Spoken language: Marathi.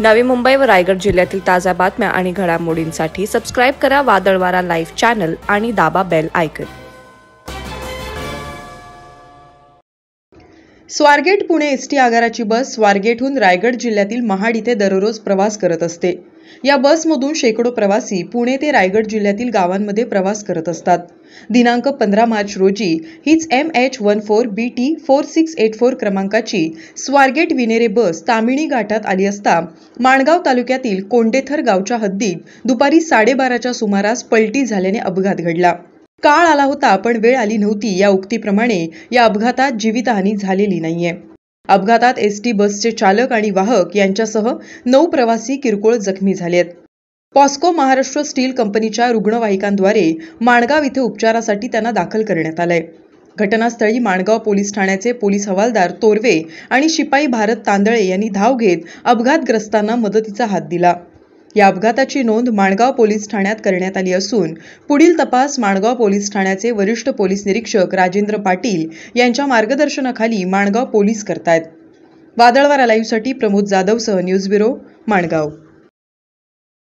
नवी मुंबई व रायगड जिल्ह्यातील ताज्या बातम्या आणि घडामोडींसाठी सबस्क्राईब करा वादळवारा लाईव्ह चॅनल आणि दाबा bell icon Swargate Pune ST आगाराची बस स्वारगेटहून रायगड जिल्ह्यातील महाड इथे दररोज प्रवास करत असते या बसमधून शेकडो प्रवासी पुणे ते रायगड जिल्ह्यातील गावांमध्ये प्रवास करत असतात दिनांक पंधरा मार्च रोजी हीच M H one four B T four six eight four क्रमांकाची स्वारगेट विनेरे बस तामिणी घाटात आली असता माणगाव तालुक्यातील कोंडेथर गावच्या हद्दीत दुपारी साडेबाराच्या सुमारास पलटी झाल्याने अपघात घडला काळ आला होता पण वेळ आली नव्हती या उक्तीप्रमाणे या अपघातात जीवितहानी झालेली नाहीये अपघातात एसटी बसचे चालक आणि वाहक यांच्यासह नऊ प्रवासी किरकोळ जखमी झालेत पॉस्को महाराष्ट्र स्टील कंपनीच्या रुग्णवाहिकांद्वारे माणगाव इथे उपचारासाठी त्यांना दाखल करण्यात आलंय घटनास्थळी माणगाव पोलीस ठाण्याचे पोलीस हवालदार तोरवे आणि शिपाई भारत तांदळे यांनी धाव घेत अपघातग्रस्तांना मदतीचा हात दिला या अपघाताची नोंद माणगाव पोलीस ठाण्यात करण्यात आली असून पुढील तपास माणगाव पोलीस ठाण्याचे वरिष्ठ पोलीस निरीक्षक राजेंद्र पाटील यांच्या मार्गदर्शनाखाली माणगाव पोलीस करतायत वादळवारा लाईव्हसाठी प्रमोद जाधवसह न्यूज ब्युरो माणगाव